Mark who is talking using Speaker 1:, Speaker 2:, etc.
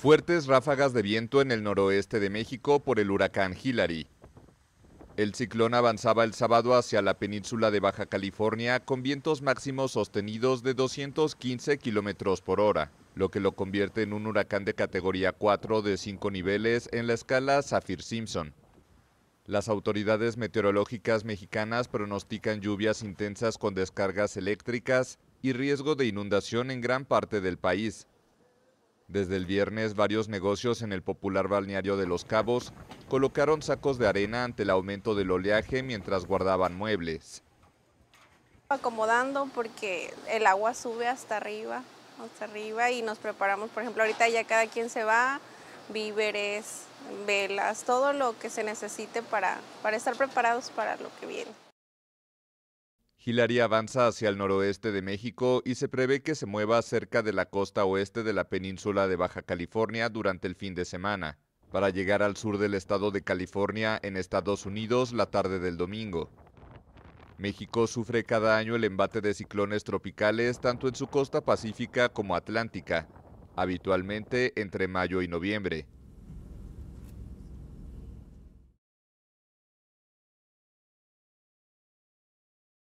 Speaker 1: Fuertes ráfagas de viento en el noroeste de México por el huracán Hillary. El ciclón avanzaba el sábado hacia la península de Baja California con vientos máximos sostenidos de 215 kilómetros por hora, lo que lo convierte en un huracán de categoría 4 de 5 niveles en la escala Saffir-Simpson. Las autoridades meteorológicas mexicanas pronostican lluvias intensas con descargas eléctricas y riesgo de inundación en gran parte del país, desde el viernes, varios negocios en el popular balneario de Los Cabos colocaron sacos de arena ante el aumento del oleaje mientras guardaban muebles.
Speaker 2: Acomodando porque el agua sube hasta arriba, hasta arriba y nos preparamos, por ejemplo, ahorita ya cada quien se va, víveres, velas, todo lo que se necesite para, para estar preparados para lo que viene.
Speaker 1: Hilary avanza hacia el noroeste de México y se prevé que se mueva cerca de la costa oeste de la península de Baja California durante el fin de semana, para llegar al sur del estado de California en Estados Unidos la tarde del domingo. México sufre cada año el embate de ciclones tropicales tanto en su costa pacífica como atlántica, habitualmente entre mayo y noviembre.